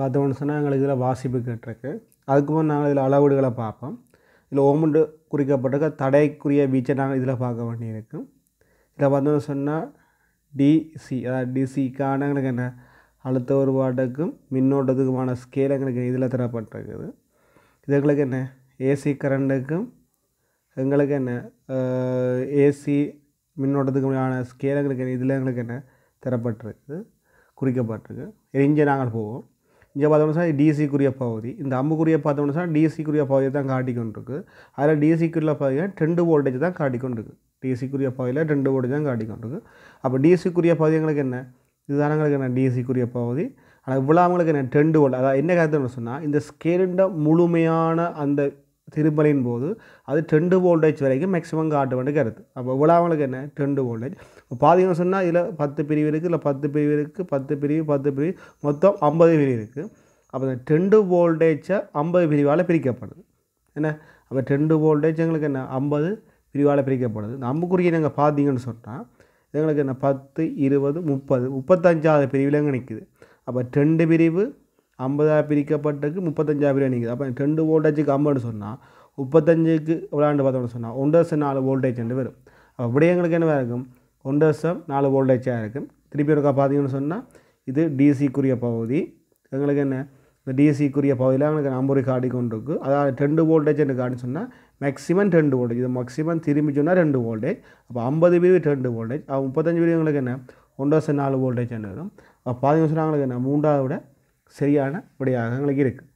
பார்த்தோன்னு சொன்னால் எங்களுக்கு இதில் வாசிப்பு கேட்டிருக்கு முன் நாங்கள் இதில் அளவுடுகளை பார்ப்போம் இதில் ஓமண்டு குறிக்கப்பட்டிருக்க தடைக்குரிய வீச்சை நாங்கள் இதில் பார்க்க வேண்டியிருக்கு இதில் பார்த்தோம்னு சொன்னால் டிசி அதாவது டிசிக்கான எங்களுக்கு என்ன அழுத்த ஒருபாட்டுக்கும் மின்னோட்டத்துக்குமான ஸ்கேல் எங்களுக்கு இதில் தரப்பட்டிருக்குது இது எங்களுக்கு என்ன ஏசி கரண்ட்டுக்கும் எங்களுக்கு என்ன ஏசி மின்னோட்டத்துக்குமான ஸ்கேல் எங்களுக்கு இதில் எங்களுக்கு என்ன தரப்பட்டிருக்குது குறிக்கப்பட்டிருக்கு எரிஞ்ச நாங்கள் போவோம் இங்கே பார்த்தோம்னு சொன்னால் டிசிக்குரிய பகுதி இந்த அம்புக்குரிய சார் சொன்னால் டிசிக்குரிய பகுதியை தான் காட்டிக்கொண்டிருக்கு அதில் டிசிக்குள்ள பார்த்தீங்கன்னா ரெண்டு வோல்டேஜ் தான் காட்டிக்கொண்டிருக்கு டிசிக்குரிய பகுதியில் ரெண்டு வோல்டேஜ் தான் காட்டிக்கொண்டிருக்கு அப்போ டிசிக்குரிய பகுதி எங்களுக்கு என்ன இதுதான் எங்களுக்கு என்ன டிசிக்குரிய பகுதி ஆனால் இவ்வளோ அவங்களுக்கு என்ன ரெண்டு வோல்ட் அதாவது என்ன கருத்து சொன்னால் இந்த ஸ்கேலுண்ட முழுமையான அந்த திருமலையின் போது அது டென்டு வோல்டேஜ் வரைக்கும் மேக்ஸிமம் காட்ட வேண்டிய கருத்து அப்போ விழாவங்களுக்கு என்ன டென்டு வோல்டேஜ் இப்போ பார்த்தீங்கன்னு சொன்னால் இதில் பத்து பிரிவு இருக்குது இல்லை பத்து பிரிவு இருக்குது பத்து பிரிவு பத்து பிரிவு மொத்தம் ஐம்பது பிரிவு இருக்குது அப்போ இந்த டென்டு வோல்டேஜை ஐம்பது பிரிவால் பிரிக்கப்படுது என்ன அப்போ டென்டு வோல்டேஜ் எங்களுக்கு என்ன ஐம்பது பிரிவால் பிரிக்கப்படுது நமக்குரிய நீங்கள் பார்த்தீங்கன்னு சொன்னால் எங்களுக்கு என்ன பத்து இருபது முப்பது முப்பத்தஞ்சாவது பிரிவில் எங்கே நிற்குது அப்போ ரெண்டு பிரிவு ஐம்பதாக பிரிக்கப்பட்டதுக்கு முப்பத்தஞ்சாக பிரிவாக நிற்குது அப்போ ரெண்டு வோல்டேஜுக்கு ஐம்பதுன்னு சொன்னால் முப்பத்தஞ்சுக்கு விளாண்டு பார்த்தோம்னு சொன்னால் ஒன்றரை நாலு வோல்டேஜ் ரெண்டு வரும் அப்போ விடயங்களுக்கு என்னவாக இருக்கும் ஒன்றரை நாலு வோல்டேஜாக இருக்கும் திருப்பி ஒருக்கா பார்த்தீங்கன்னு சொன்னால் இது டிசிக்குரிய பகுதி எங்களுக்கு என்ன இந்த டிசிக்குரிய பகுதியில் எங்களுக்கு நம்பர் காட்டி கொண்டு இருக்குது அதாவது ரெண்டு வோல்டேஜ் என்று காட்டி சொன்னால் மேக்ஸிமம் ரெண்டு வோல்டேஜ் இது மேக்ஸிமம் திரும்பி சொன்னால் ரெண்டு வோல்டேஜ் அப்போ ஐம்பது பிரிவு ரெண்டு வோல்டேஜ் அப்போ முப்பத்தஞ்சு பிரிவு எங்களுக்கு என்ன ஒன்றரை நாலு வோல்டேஜ் வரும் அப்போ பார்த்தீங்கன்னு சொன்னால் எங்களுக்கு என்ன மூன்றாவது விட சரியான விடையாக இருக்குது